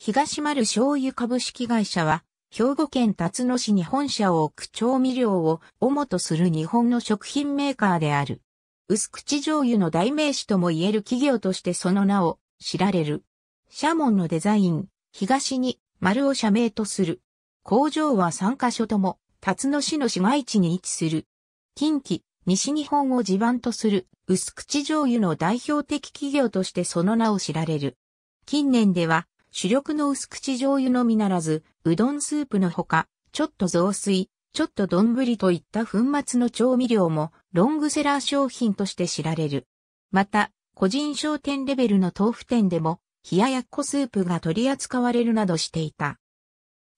東丸醤油株式会社は、兵庫県辰野市に本社を置く調味料を主とする日本の食品メーカーである。薄口醤油の代名詞とも言える企業としてその名を知られる。社門のデザイン、東に丸を社名とする。工場は3カ所とも、辰野市の市街地に位置する。近畿、西日本を地盤とする薄口醤油の代表的企業としてその名を知られる。近年では、主力の薄口醤油のみならず、うどんスープのほか、ちょっと雑炊、ちょっと丼といった粉末の調味料もロングセラー商品として知られる。また、個人商店レベルの豆腐店でも、冷ややっこスープが取り扱われるなどしていた。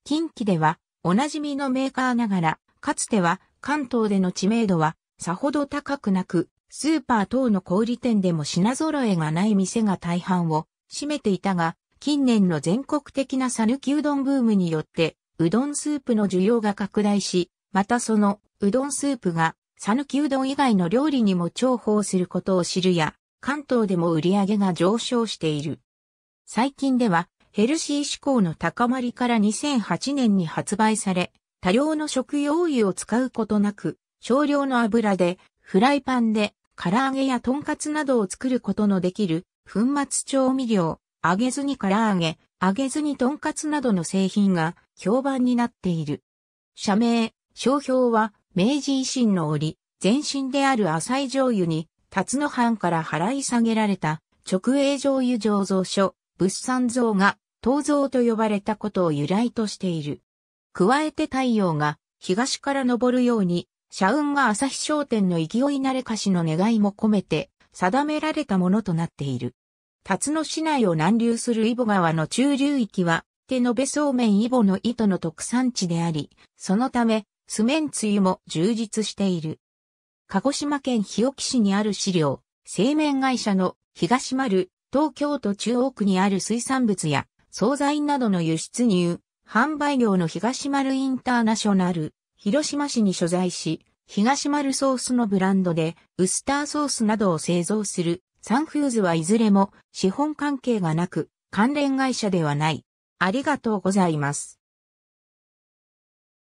近畿では、おなじみのメーカーながら、かつては関東での知名度はさほど高くなく、スーパー等の小売店でも品揃えがない店が大半を占めていたが、近年の全国的な讃岐うどんブームによって、うどんスープの需要が拡大し、またその、うどんスープが、讃岐うどん以外の料理にも重宝することを知るや、関東でも売り上げが上昇している。最近では、ヘルシー志向の高まりから2008年に発売され、多量の食用油を使うことなく、少量の油で、フライパンで、唐揚げやトンカツなどを作ることのできる、粉末調味料、揚げずに唐揚げ、揚げずにとんかつなどの製品が評判になっている。社名、商標は明治維新の折、前身である浅井醤油に、辰野藩から払い下げられた直営醤油醸造所、物産像が東像と呼ばれたことを由来としている。加えて太陽が東から昇るように、社運が朝日商店の勢い慣れかしの願いも込めて定められたものとなっている。辰野市内を南流する揖保川の中流域は、手延べそうめん揖保の糸の特産地であり、そのため、酢麺つゆも充実している。鹿児島県日置市にある資料、製麺会社の東丸、東京都中央区にある水産物や、惣菜などの輸出入、販売業の東丸インターナショナル、広島市に所在し、東丸ソースのブランドで、ウスターソースなどを製造するサンフューズはいずれも資本関係がなく関連会社ではない。ありがとうございます。